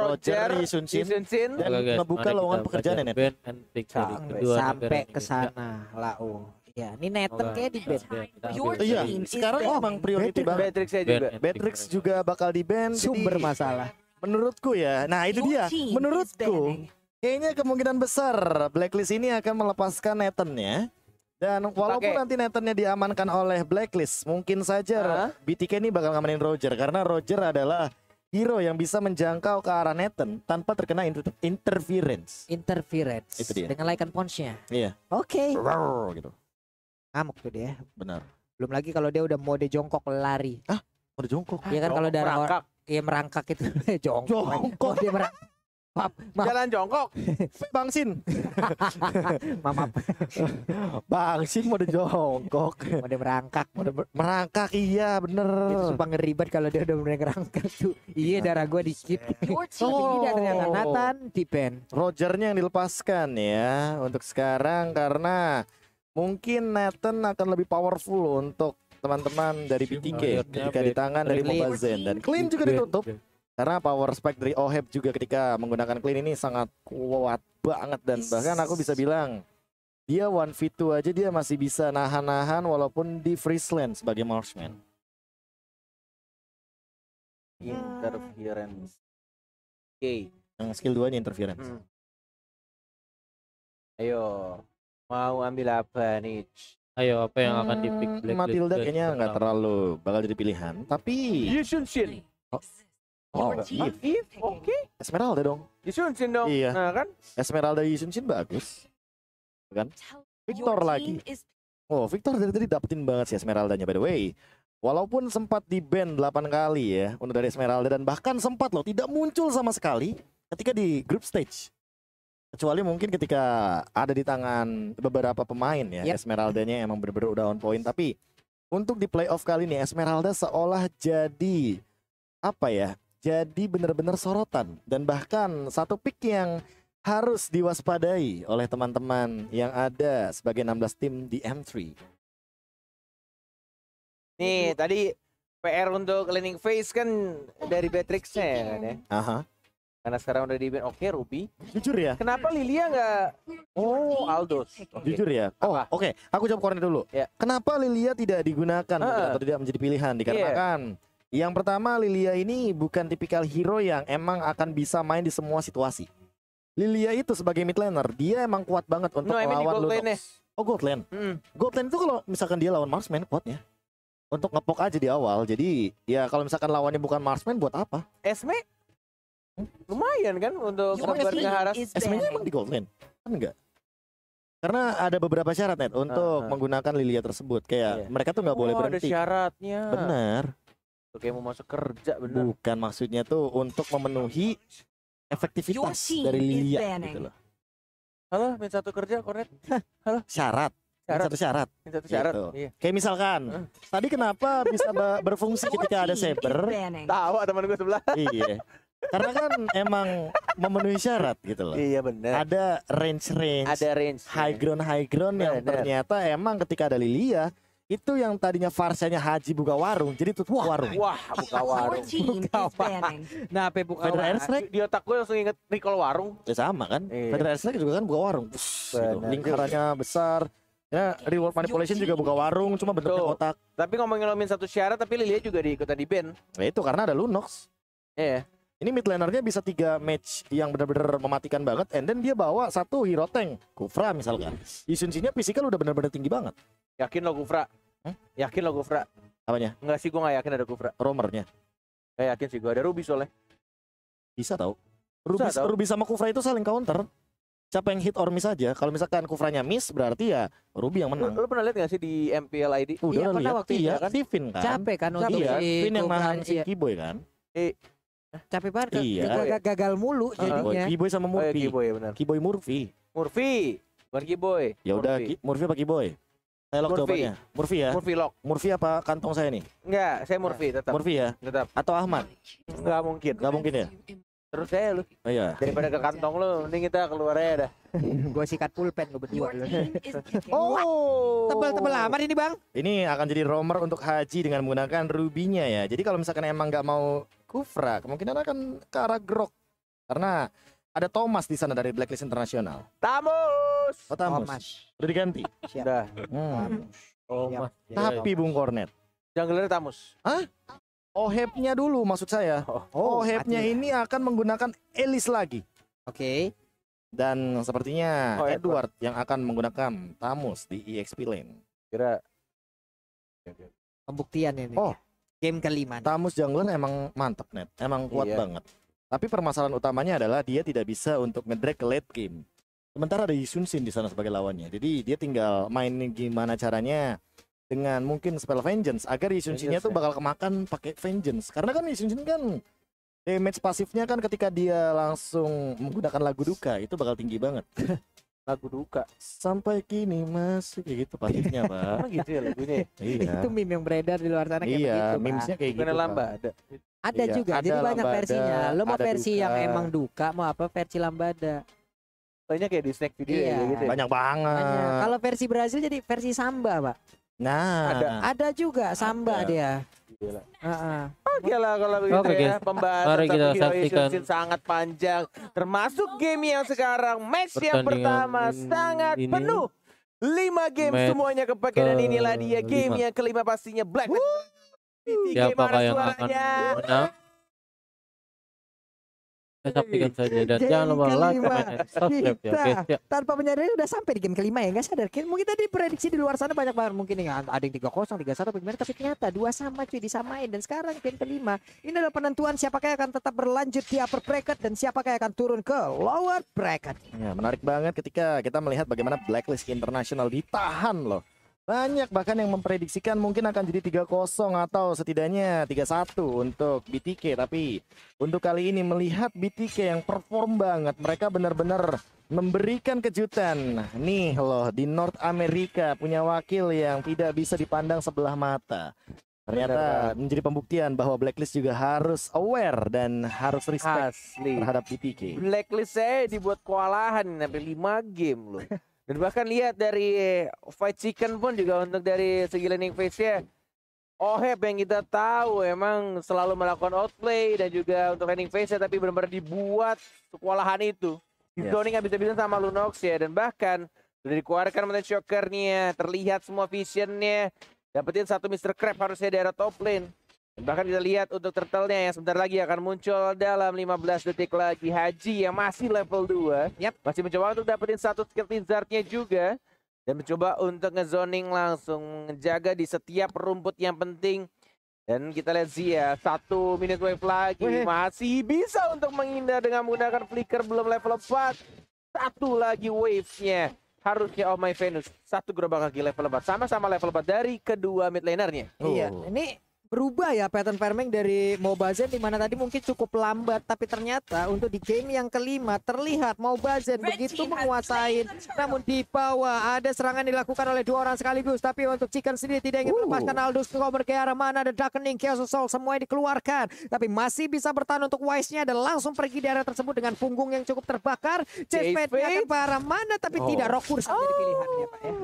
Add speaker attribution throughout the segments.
Speaker 1: Roger, Roger Isunsin, dan membuka lowongan pekerjaan ya Net. Sampai, ke sana Lau. Ya, ini Nathan kayak di band. Iya, sekarang emang priority banget. Beatrix juga. Betrix
Speaker 2: juga bakal di band. Sumber masalah. Menurutku ya. Nah, itu dia. Menurutku kayaknya kemungkinan besar Blacklist ini akan melepaskan Nathan ya. Dan walaupun Pake. nanti Netternya diamankan oleh Blacklist, mungkin saja uh -huh. BTK ini bakal ngamenin Roger karena Roger adalah hero yang bisa menjangkau ke arah Nathan tanpa terkena inter interference. Interference. Itu dia. Dengan laikan punchnya. Iya. Oke. Okay. gitu. Ngamuk tuh dia. Benar. Belum lagi kalau dia udah mode
Speaker 1: jongkok lari. Ah, mode jongkok. Iya kan kalau darah orang Iya merangkak itu jongkok. Jongkok.
Speaker 3: Maaf, maaf. Jalan jongkok. Bang Sin. maaf, maaf.
Speaker 2: Bang Sin mau jongkok. Mau merangkak. Mau ber- merangkak
Speaker 1: iya bener. Itu sumpah ngeribat kalau dia udah mulai ngerangkak tuh.
Speaker 2: Iya, iya. darah gua skip. oh. Ini darah Nathan Tipen. Rogernya yang dilepaskan ya untuk sekarang karena mungkin Nathan akan lebih powerful untuk teman-teman dari BTK ketika di tangan dari Mobazen dan Clean juga ditutup. Karena power spec dari Oheb juga ketika menggunakan clean ini sangat kuat banget dan bahkan aku bisa bilang dia one v 2 aja dia masih bisa nahan-nahan walaupun di Friesland sebagai marksman.
Speaker 3: Iya. Interference.
Speaker 2: Oke. Okay. Yang skill 2 ini interference.
Speaker 3: Hmm. Ayo, mau ambil apa nih?
Speaker 2: Ayo, apa yang akan di pick hmm, Black Matilda kayaknya nggak terlalu bakal jadi pilihan, tapi oh, Oh, Chief.
Speaker 3: Oke. Okay.
Speaker 2: Esmeralda dong.
Speaker 3: Yusunshin dong. Iya.
Speaker 2: Nah, kan? Esmeralda Yusunshin bagus. Kan? Victor lagi. Oh, Victor dari tadi dapetin banget sih Esmeraldanya by the way. Walaupun sempat di band 8 kali ya untuk dari Esmeralda dan bahkan sempat loh tidak muncul sama sekali ketika di group stage. Kecuali mungkin ketika ada di tangan beberapa pemain ya yep. Esmeraldanya emang bener-bener udah on point tapi untuk di playoff kali ini Esmeralda seolah jadi apa ya jadi benar-benar sorotan dan bahkan satu pick yang harus diwaspadai oleh teman-teman yang ada sebagai 16 tim di M3.
Speaker 3: Nih, tadi PR untuk landing phase kan dari Beatrix-nya ya kan ya? Aha. Karena sekarang udah di oke okay, Ruby. Jujur ya. Kenapa Lilia nggak? Oh Aldos. Okay. Jujur ya. Oh oke. Okay. Aku jawab koordinat dulu. Yeah.
Speaker 2: Kenapa Lilia tidak digunakan uh. atau tidak menjadi pilihan iya. dikarenakan yeah yang pertama, Lilia ini bukan tipikal hero yang emang akan bisa main di semua situasi. Lilia itu sebagai mid laner, dia emang kuat banget untuk no, I mean Oh, gold lane. Mm. Gold lane itu kalau misalkan dia lawan marksman ya. Untuk ngepok aja di awal. Jadi, ya kalau misalkan lawannya bukan marksman buat apa?
Speaker 3: Esme hmm? lumayan kan untuk kabar ya, haras. Esme-nya emang
Speaker 2: di gold lane. Kan enggak? Karena ada beberapa syarat net untuk uh -huh. menggunakan Lilia tersebut. Kayak yeah. mereka tuh nggak oh, boleh berhenti. ada syaratnya. Benar Oke mau masuk kerja bener bukan maksudnya tuh untuk memenuhi efektivitas dari Lilia gitu loh
Speaker 3: halo min satu kerja korek
Speaker 2: halo syarat syarat. satu syarat. Satu syarat. Gitu. Iya. Kayak misalkan, huh? tadi kenapa bisa berfungsi ketika ada saber? Tahu teman gue sebelah. iya. Karena kan emang memenuhi syarat gitu loh. Iya benar. Ada range range. Ada range. High ground high ground yang ternyata emang ketika ada Lilia itu yang tadinya farsanya haji buka warung jadi tutup wah, warung wah buka warung
Speaker 3: buka warung nah pe buka Federal Airstrike di otak gue langsung inget recall warung ya sama kan iya. Federal
Speaker 2: Airstrike juga kan buka warung gitu. lingkarannya besar ya reward manipulation juga buka warung cuma bentuknya Tuh. otak
Speaker 3: tapi ngomongin lo satu syarat tapi Lilia juga diikutan di band nah, itu karena ada Lunox iya
Speaker 2: ini mid lanernya bisa tiga match yang benar-benar mematikan banget and then dia bawa satu hero tank Kufra misalkan Isunsinya physical udah benar-benar tinggi banget
Speaker 3: yakin lo Kufra hmm? yakin lo Kufra apanya enggak sih gue nggak yakin ada Kufra romernya gak yakin sih gue ada Ruby soalnya bisa tau
Speaker 2: Ruby, bisa, Ruby sama Kufra itu saling counter siapa yang hit or miss aja kalau misalkan Kufranya miss berarti ya Ruby yang menang Lo,
Speaker 3: pernah lihat gak sih di MPL ID udah iya, pernah waktu iya, itu, ya kan? Steven kan capek kan iya, Steven yang nahan si Kiboy kan eh Capek banget. Iya. Gagal,
Speaker 1: gagal
Speaker 2: mulu jadinya. Oh, Kiboy sama oh, ya, Murphy. Oh, iya, Kiboy ya, benar. Kiboy Murphy. Murphy. Bukan Kiboy. Ya udah Murphy apa Kiboy? Saya lock Murphy. jawabannya. Murphy ya. Murphy lock. Murphy apa kantong saya nih?
Speaker 3: Enggak, saya Murphy tetap. Murphy ya. Tetap. Atau Ahmad? Enggak mungkin. Enggak mungkin ya terus aja lu oh, iya. daripada ke kantong lu mending kita keluar aja dah gue sikat pulpen gue berdua oh tebel-tebel amat ini bang
Speaker 2: ini akan jadi romer untuk haji dengan menggunakan rubinya ya jadi kalau misalkan emang nggak mau kufra kemungkinan akan ke arah grok karena ada Thomas di sana dari Blacklist Internasional.
Speaker 3: Tamus. Oh, Tamus. Thomas.
Speaker 2: Udah diganti. Sudah. Hmm.
Speaker 3: Thomas. Tapi
Speaker 2: Bung Kornet. Jungler Tamus. Hah? Ohepnya dulu maksud saya. Oh, ohep ini akan menggunakan Elis lagi. Oke. Okay. Dan sepertinya oh, Edward edward yang akan menggunakan Tamus di EXP lane. Kira pembuktian ini. Oh, game kelima. Nih. Tamus Jungler emang mantep net, emang kuat iya. banget. Tapi permasalahan utamanya adalah dia tidak bisa untuk ngedrag ke late game. Sementara ada Yisun Sin di sana sebagai lawannya. Jadi dia tinggal main gimana caranya dengan mungkin spell vengeance agar yishun tuh ya. bakal kemakan pakai vengeance karena kan Yishun-shin kan damage pasifnya kan ketika dia langsung menggunakan lagu duka itu bakal tinggi banget lagu duka sampai kini masih kayak gitu pasifnya pak Emang gitu ya lagunya iya. itu
Speaker 1: meme yang beredar di luar sana kayak
Speaker 2: iya,
Speaker 3: begitu memesnya kayak gitu lamba ada
Speaker 1: ada iya, juga ada jadi banyak versinya lo mau versi duka. yang emang duka mau apa versi lambada
Speaker 3: Soalnya kayak di snack video ya, iya. ya gitu ya. banyak banget kalau
Speaker 1: versi Brazil jadi versi samba pak
Speaker 3: Nah, ada,
Speaker 1: ada juga samba ada. dia.
Speaker 3: Gila. uh Oke lah kalau begitu okay, ya pembahasan kita saksikan. sangat panjang termasuk game yang sekarang match yang pertama sangat ini. penuh Lima game match semuanya kepake dan inilah dia game lima. yang kelima pastinya Black Siapa yang akan menang?
Speaker 1: saksikan saja dan jangan lupa like, comment, subscribe ya guys. Ya. Tanpa menyadari udah sampai di game kelima ya guys sadar ya, mungkin tadi prediksi di luar sana banyak banget mungkin yang ada yang tiga kosong tiga satu bagaimana tapi ternyata dua sama cuy disamain dan sekarang game kelima ini adalah penentuan siapakah akan tetap berlanjut di upper bracket dan siapakah akan turun ke lower
Speaker 2: bracket. Ya, menarik banget ketika kita melihat bagaimana blacklist internasional ditahan loh banyak bahkan yang memprediksikan mungkin akan jadi 3-0 atau setidaknya 3-1 untuk BTK. Tapi untuk kali ini melihat BTK yang perform banget. Mereka benar-benar memberikan kejutan. Nih loh di North Amerika punya wakil yang tidak bisa dipandang sebelah mata. Ternyata menjadi pembuktian bahwa Blacklist juga harus aware dan harus respect Asli. terhadap BTK.
Speaker 3: Blacklist saya eh, dibuat kewalahan sampai 5 game loh. Dan bahkan lihat dari fight chicken pun juga untuk dari segi landing face nya Oheb yang kita tahu emang selalu melakukan outplay dan juga untuk landing face nya tapi benar-benar dibuat sekolahan itu. Yes. Zoning nggak bisa sama Lunox ya dan bahkan sudah dikeluarkan mantan shockernya, terlihat semua visionnya. Dapetin satu Mr. Crab harusnya di arah top lane. Bahkan kita lihat untuk turtle-nya yang sebentar lagi akan muncul dalam 15 detik lagi. Haji yang masih level 2. Yep. Masih mencoba untuk dapetin satu skill wizard-nya juga. Dan mencoba untuk ngezoning langsung. Menjaga di setiap rumput yang penting. Dan kita lihat Zia, satu minute wave lagi. Weh. Masih bisa untuk menghindar dengan menggunakan flicker belum level 4. Satu lagi wave wavesnya. Harusnya Oh My Venus. Satu gerobak lagi level 4. Sama-sama level 4 dari kedua mid lanernya. Iya, oh. ini
Speaker 1: berubah ya pattern farming dari Mobazen di mana tadi mungkin cukup lambat tapi ternyata untuk di game yang kelima terlihat Mobazen begitu menguasai namun di bawah ada serangan dilakukan oleh dua orang sekaligus tapi untuk Chicken sendiri tidak ingin melepaskan Aldous Cover ke arah mana ada Darkening Chaos Soul semua dikeluarkan tapi masih bisa bertahan untuk Wise-nya dan langsung pergi di area tersebut dengan punggung yang cukup terbakar Cepetnya ke arah mana tapi oh. tidak Rokur saja oh. pilihannya
Speaker 3: Pak ya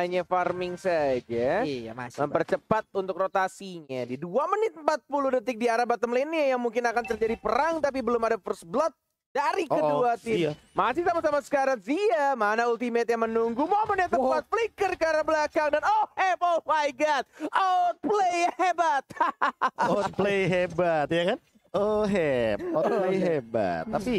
Speaker 3: hanya farming saja iya masih mempercepat untuk rotasinya di dua 2 menit 40 detik di arah bottom lane yang mungkin akan terjadi perang tapi belum ada first blood dari oh, oh, kedua oh, tim. Iya. Masih sama-sama sekarang Zia. Mana ultimate yang menunggu momen yang tepat. Wow. Flicker ke arah belakang. Dan oh, heboh, oh my god. Outplay hebat.
Speaker 2: Outplay hebat, ya kan? Oheb, oh, orang oh, iya. hebat. Tapi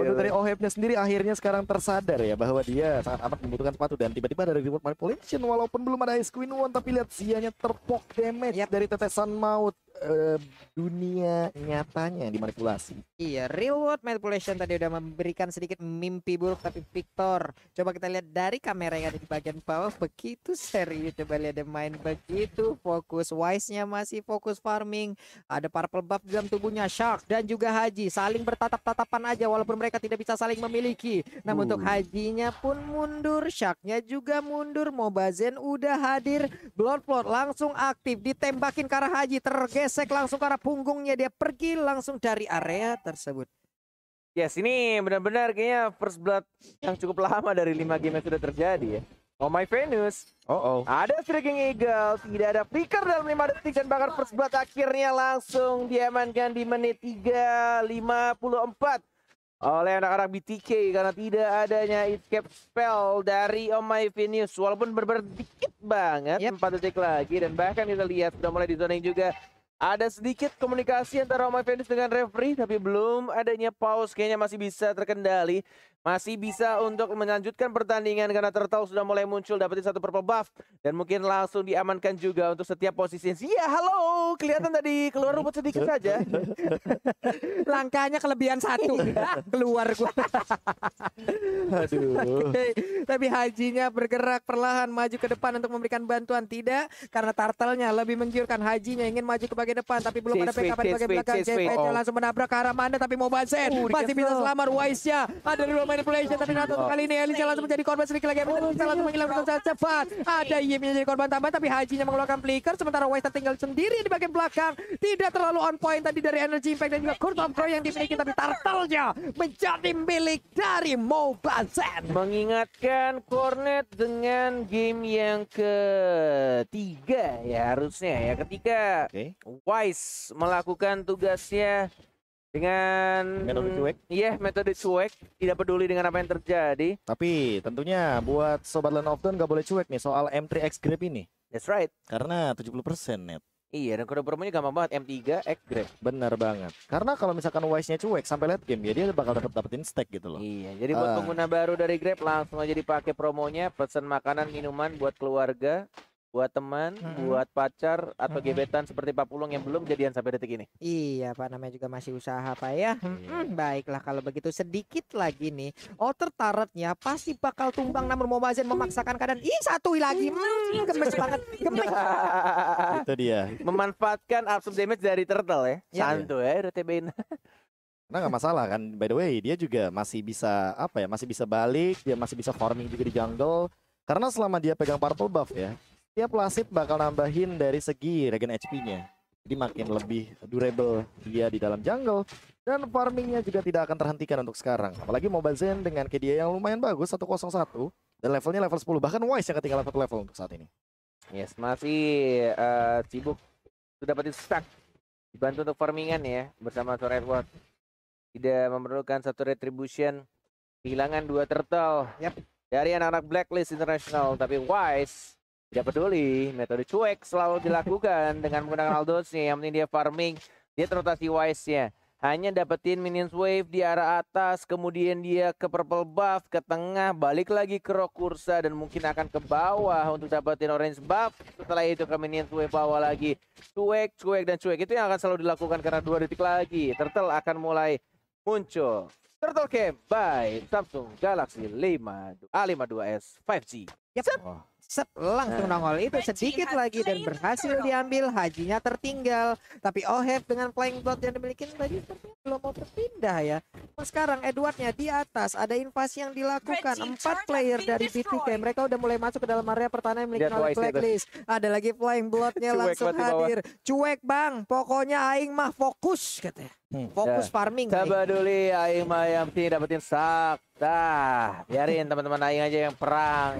Speaker 2: produk hmm. iya. dari Ohebnya sendiri akhirnya sekarang tersadar ya bahwa dia sangat amat membutuhkan sepatu dan tiba-tiba ada reward manipulation walaupun belum ada Ice Queen One tapi lihat sianya terpok damage yep. Iya. dari tetesan maut uh, dunia nyatanya yang dimanipulasi.
Speaker 1: Iya, real world manipulation tadi udah memberikan sedikit mimpi buruk tapi Victor. Coba kita lihat dari kamera yang ada di bagian bawah begitu serius. Coba lihat dia main begitu fokus. Wise-nya masih fokus farming. Ada purple buff di dalam tubuhnya Shark dan juga Haji saling bertatap-tatapan aja walaupun mereka tidak bisa saling memiliki. Namun uh. untuk Hajinya pun mundur, Sharknya juga mundur. Mobazen udah hadir. Bloodplot langsung aktif ditembakin ke arah Haji terges gesek langsung ke arah punggungnya dia pergi langsung dari area tersebut.
Speaker 3: Yes, ini benar-benar kayaknya first blood yang cukup lama dari 5 game yang sudah terjadi ya. Oh my Venus. Oh oh. Ada Striking Eagle, tidak ada flicker dalam 5 detik dan bakar first blood akhirnya langsung diamankan di menit 3.54 oleh anak-anak BTK karena tidak adanya escape spell dari Oh My Venus walaupun benar dikit banget yep. 4 detik lagi dan bahkan kita lihat sudah mulai di zoning juga ada sedikit komunikasi antara Oma Venus dengan referee tapi belum adanya pause kayaknya masih bisa terkendali masih bisa untuk melanjutkan pertandingan karena Turtle sudah mulai muncul dapetin satu purple buff dan mungkin langsung diamankan juga untuk setiap posisi. Iya, halo. Kelihatan tadi keluar rumput sedikit saja. Langkahnya kelebihan satu.
Speaker 1: keluar gua. Aduh. Tapi Hajinya bergerak perlahan maju ke depan untuk memberikan bantuan. Tidak, karena turtle lebih menggiurkan Hajinya ingin maju ke bagian depan tapi belum ada backup di bagian belakang. JP langsung menabrak ke arah mana tapi mau Bansen. Oh, masih bisa selamat wise Waisya. Ada dua manipulation tapi Nato kali ini Elisa langsung menjadi korban sedikit lagi Elisa oh, langsung menghilang berusaha cepat ada Yim yang jadi korban tambah tapi Hajinya mengeluarkan flicker sementara Wise tinggal sendiri di bagian belakang tidak terlalu on point tadi dari energy impact dan juga Kurt of Crow yang dimiliki tapi turtle-nya
Speaker 3: menjadi milik dari Mobazen mengingatkan Cornet dengan game yang ketiga ya harusnya ya ketika okay. Wise melakukan tugasnya dengan metode cuek. Iya, yeah, metode cuek, tidak peduli dengan apa yang terjadi.
Speaker 2: Tapi tentunya buat sobat Land of Dawn gak boleh cuek nih soal M3X Grab ini. That's right. Karena 70% net.
Speaker 3: Iya, dan kode promonya gampang banget M3 X
Speaker 2: Grab. Bener banget. Karena kalau misalkan Wise-nya cuek sampai late game ya dia bakal tetap dapetin stack gitu loh. Iya, jadi buat uh, pengguna
Speaker 3: baru dari Grab langsung aja dipakai promonya, pesan makanan, minuman buat keluarga buat teman, hmm. buat pacar atau hmm. gebetan seperti Pak Pulung yang belum jadian sampai detik ini.
Speaker 1: Iya, Pak namanya juga masih usaha, Pak ya. Hmm, baiklah kalau begitu sedikit lagi nih. Oh tertaratnya pasti bakal tumbang namun Momazin memaksakan keadaan. Ih, satu lagi. Hmm, gemes banget, gemes.
Speaker 3: Itu dia. Memanfaatkan absorb damage dari turtle ya. Iya, iya. ya Santu ya, ya in nggak masalah kan. By the way,
Speaker 2: dia juga masih bisa apa ya? Masih bisa balik, dia masih bisa farming juga di jungle. Karena selama dia pegang purple buff ya, tiap lasit bakal nambahin dari segi regen HP-nya. Jadi makin lebih durable dia di dalam jungle. Dan farmingnya juga tidak akan terhentikan untuk sekarang. Apalagi Mobile Zen dengan KDA yang lumayan bagus, 101. Dan levelnya level 10. Bahkan Wise yang ketinggalan satu level untuk saat ini.
Speaker 3: Yes, masih uh, sibuk. Sudah dapat stack. Dibantu untuk farmingan ya bersama Thor Edward. Tidak memerlukan satu retribution. Kehilangan dua turtle. Yep. Dari anak-anak Blacklist International. Tapi Wise tidak peduli, metode cuek selalu dilakukan dengan menggunakan nih Yang penting dia farming, dia terotasi wise-nya. Hanya dapetin minions wave di arah atas, kemudian dia ke purple buff, ke tengah, balik lagi ke rock kursa, dan mungkin akan ke bawah untuk dapetin orange buff. Setelah itu ke minions wave bawah lagi. Cuek, cuek, dan cuek. Itu yang akan selalu dilakukan karena dua detik lagi. Turtle akan mulai muncul. Turtle Camp by Samsung Galaxy 5 A52s 5G. Yep. Oh set
Speaker 1: langsung nongol itu sedikit lagi dan berhasil diambil hajinya tertinggal tapi Oheb dengan playing blood yang dimiliki tadi belum mau berpindah ya nah, sekarang Edwardnya di atas ada invasi yang dilakukan empat player dari BTK mereka udah mulai masuk ke dalam area pertahanan yang milik oleh Blacklist ada lagi flying bloodnya langsung hadir cuek bang pokoknya Aing mah fokus katanya
Speaker 3: hmm, fokus ya. farming sabar dulu Aing mah yang penting dapetin sak Dah, biarin teman-teman Aing aja yang perang.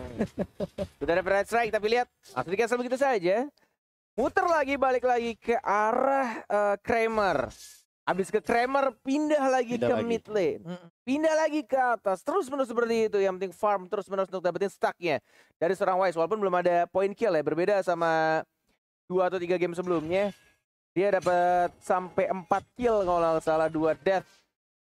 Speaker 3: Sudah ada Red Strike, tapi lihat. Langsung dikasih begitu saja. Muter lagi, balik lagi ke arah uh, Kramer. Habis ke Kramer, pindah lagi pindah ke lagi. mid lane. Pindah lagi ke atas. Terus menerus seperti itu. Yang penting farm terus menerus untuk dapetin stacknya. Dari seorang Wise, walaupun belum ada point kill ya. Berbeda sama dua atau tiga game sebelumnya. Dia dapat sampai 4 kill kalau salah, dua death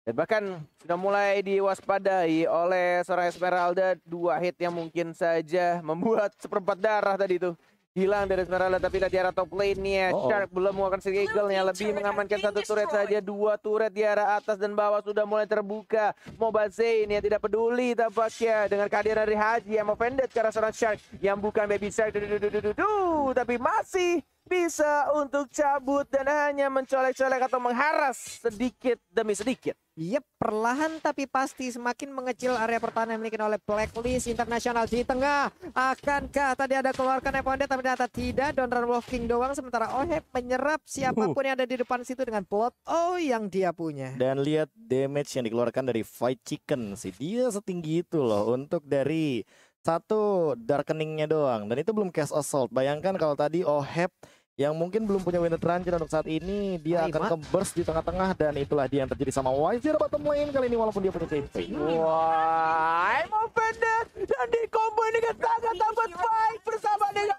Speaker 3: dan bahkan sudah mulai diwaspadai oleh seorang Esmeralda. Dua hit yang mungkin saja membuat seperempat darah tadi itu. Hilang dari Esmeralda tapi lihat di arah top lane-nya. Oh. Shark belum mengeluarkan eagle nya Lebih mengamankan satu turret saja. Dua turret di arah atas dan bawah sudah mulai terbuka. Mobile Zane yang tidak peduli tampaknya. Dengan kehadiran dari Haji yang offended karena seorang Shark. Yang bukan Baby Shark. Du -du -du -du -du -du, tapi masih bisa untuk cabut dan hanya mencolek-colek atau mengharas sedikit demi sedikit. Yep, perlahan
Speaker 1: tapi pasti semakin mengecil area pertahanan yang dimiliki oleh Blacklist Internasional di tengah. Akankah tadi ada keluarkan Eponde tapi ternyata tidak. Donran walking doang sementara Oheb menyerap siapapun uh. yang ada di depan situ dengan plot oh yang dia punya.
Speaker 2: Dan lihat damage yang dikeluarkan dari Fight Chicken sih. Dia setinggi itu loh untuk dari satu darkeningnya doang dan itu belum cast assault. Bayangkan kalau tadi Oheb yang mungkin belum punya winner terancam untuk saat ini dia Ayy, akan kembers di tengah-tengah dan itulah dia yang terjadi sama Wise bottom lane kali ini walaupun dia punya CP
Speaker 3: wah mau Movende dan di combo ini sangat dapat baik bersama dengan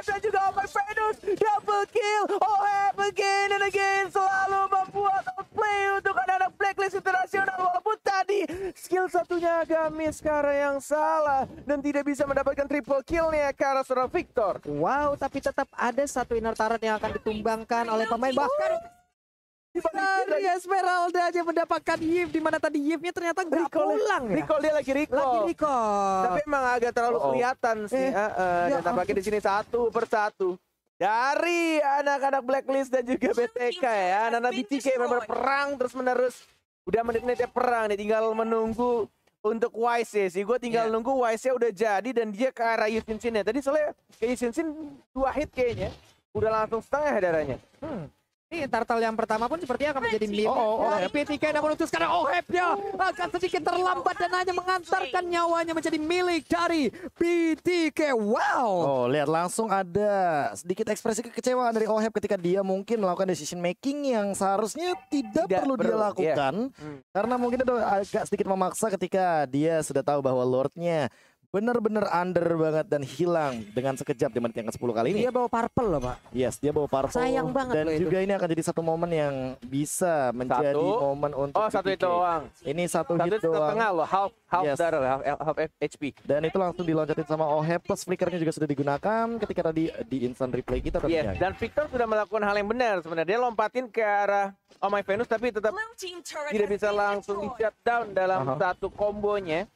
Speaker 3: Rap dan juga Open Fredus double kill oh again and again selalu membuat play untuk anak-anak Blacklist Internasional walaupun tadi skill satunya agak miss karena yang salah dan tidak bisa mendapatkan triple killnya karena seorang Victor wow tapi tetap ada satu inner turret yang akan ditumbangkan
Speaker 1: oleh pemain bahkan dari ya, Esmeralda aja mendapatkan Yif di mana tadi
Speaker 3: Yifnya ternyata nggak pulang ya. Recall dia lagi recall. Lagi recall. Tapi emang agak terlalu oh, kelihatan sih. Eh, uh, uh, ya dan tampaknya di sini satu persatu dari anak-anak blacklist dan juga BTK ya. Anak-anak BTK berperang terus menerus. Udah menit-menitnya perang nih, tinggal menunggu untuk Wise ya sih. Gue tinggal yeah. nunggu Wise ya udah jadi dan dia ke arah Yusin Sin Tadi soalnya ke Yusin Sin dua hit kayaknya. Udah langsung setengah darahnya. Hmm.
Speaker 1: Ini turtle yang pertama pun sepertinya akan menjadi milik oh, oh, oh,
Speaker 3: P3 namun untuk sekarang oh, ya.
Speaker 1: akan sedikit terlambat dan hanya mengantarkan nyawanya menjadi milik dari p
Speaker 2: Wow. Oh, lihat langsung ada sedikit ekspresi kekecewaan dari Oh ketika dia mungkin melakukan decision making yang seharusnya tidak, tidak perlu, perlu dia lakukan. Yeah. Hmm. Karena mungkin ada agak sedikit memaksa ketika dia sudah tahu bahwa Lordnya benar-benar under banget dan hilang dengan sekejap di menit yang ke-10 kali ini. Dia bawa parpel loh, Pak. Yes, dia bawa parpel. Sayang banget Dan juga itu. ini akan jadi satu momen yang bisa menjadi satu. momen untuk Oh, satu hit doang. Ini satu,
Speaker 3: satu hit doang. Satu loh, half half yes. darah, half, half HP.
Speaker 2: Dan itu langsung diloncatin sama Ohe plus flickernya juga sudah digunakan ketika tadi di instant replay kita Yes, dan
Speaker 3: Victor sudah melakukan hal yang benar sebenarnya. Dia lompatin ke arah Oh My Venus tapi tetap tidak bisa langsung di shutdown dalam uh -huh. satu kombonya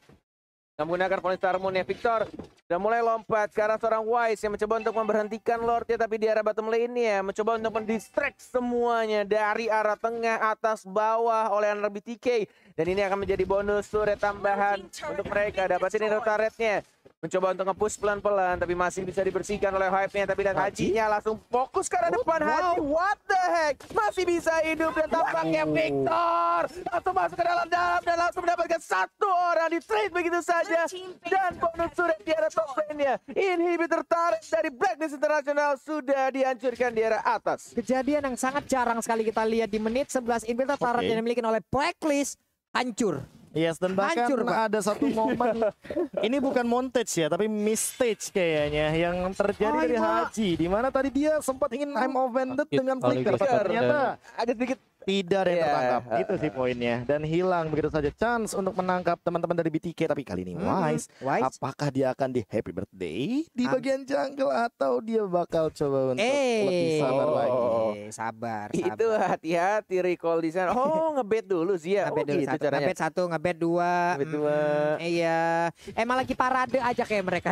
Speaker 3: menggunakan Polestar Moon ya Victor sudah mulai lompat sekarang seorang Wise yang mencoba untuk memberhentikan Lordnya tapi di arah bottom lane ya mencoba untuk mendistract semuanya dari arah tengah atas bawah oleh Anarby TK dan ini akan menjadi bonus turret tambahan untuk mereka dapat ini turretnya Mencoba untuk nge-push pelan-pelan, tapi masih bisa dibersihkan oleh hype-nya. Tapi dan Hajinya langsung fokus ke arah depan wow. Haji. What the heck? Masih bisa hidup dan tampaknya wow. Victor. Langsung masuk ke dalam-dalam dan langsung mendapatkan satu orang di trade begitu saja. Dan bonus sudah di arah top lane-nya. Inhibitor tarik dari blacklist International sudah dihancurkan di arah atas. Kejadian
Speaker 1: yang sangat jarang sekali kita lihat di menit 11. Inhibitor tarik okay. yang dimiliki oleh Blacklist hancur.
Speaker 2: Yes, dan bahkan Hancur, ada satu momen ini bukan montage ya, tapi mistake kayaknya yang terjadi oh, dari Haji di mana tadi dia sempat ingin I'm offended dengan flicker ternyata ada sedikit tidak ada yang yeah. tertangkap. Itu sih poinnya. Dan hilang begitu saja chance untuk menangkap teman-teman dari BTK tapi kali ini hmm. Wise. Apakah dia akan di Happy Birthday di bagian jungle atau dia bakal coba untuk hey. Eh. lebih sabar oh. lagi? Sabar,
Speaker 3: eh, sabar. Itu hati-hati recall di sana. Oh, ngebet dulu sih ya. Ngebet oh, gitu satu, ngebet satu,
Speaker 1: ngebet dua. Ngebet dua. Hmm, iya. Emang lagi parade aja kayak mereka.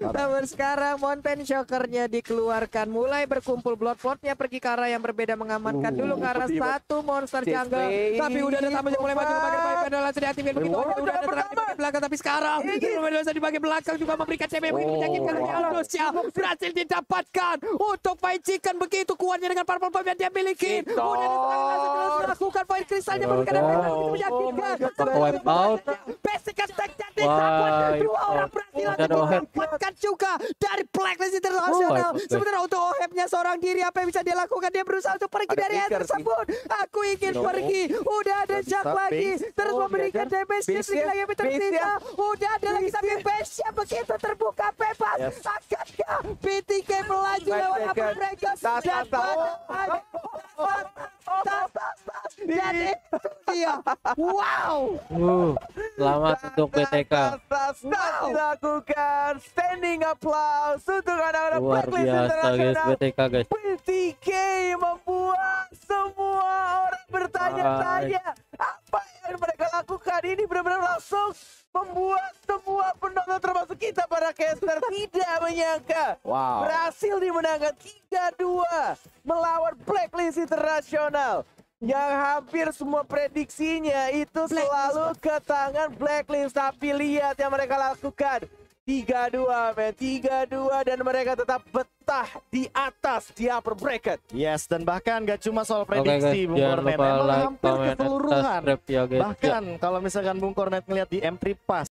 Speaker 1: Namun sekarang Mountain Shockernya dikeluarkan, mulai berkumpul bloodportnya pergi ke arah yang berbeda mengamankan dulu karena satu monster jungle. Tapi udah ada tambahnya mulai maju ke bagian baik pedal langsung begitu aja. Udah ada terang di belakang tapi sekarang Romelu di bagian belakang juga memberikan CB begitu oh. menyakitkan Rusia Berhasil didapatkan untuk fight chicken begitu kuatnya dengan purple pump yang dia miliki. Udah ada terang melakukan fight kristalnya memberikan efek menyakitkan. Sampai wipe
Speaker 3: out. Basic attack jadi dua orang berhasil Iya, Dilantik oh,
Speaker 1: didapatkan juga dari Blacklist oh internasional Oh, Sebenarnya untuk Ohebnya seorang diri apa yang bisa dia lakukan? Dia berusaha untuk pergi ada dari air tersebut. Aku ingin no. pergi. Udah ada Jack lagi. Terus oh, iya memberikan kan? damage. Dia lagi tertinggal. Udah ada lagi samping Besya begitu terbuka bebas. Yes. Akankah BTK melaju lewat apa mereka? Dan pada
Speaker 3: dan itu dia. Wow. Uh, selamat untuk BTK. Wow. standing applause untuk anak-anak Luar biasa guys BTK guys. BTK membuat semua orang bertanya-tanya apa yang mereka lakukan ini benar-benar langsung membuat Lancaster tidak menyangka wow. berhasil dimenangkan 3-2 melawan Blacklist Internasional yang hampir semua prediksinya itu Blacklist. selalu ke tangan Blacklist tapi lihat yang mereka lakukan 3-2 men, 3-2 dan mereka tetap betah di atas di upper bracket. Yes, dan bahkan gak cuma soal prediksi okay, Bung Kornet, memang like,
Speaker 2: hampir keseluruhan. Ya, Bahkan ya. kalau misalkan Bung Kornet ngeliat di M3 Pass,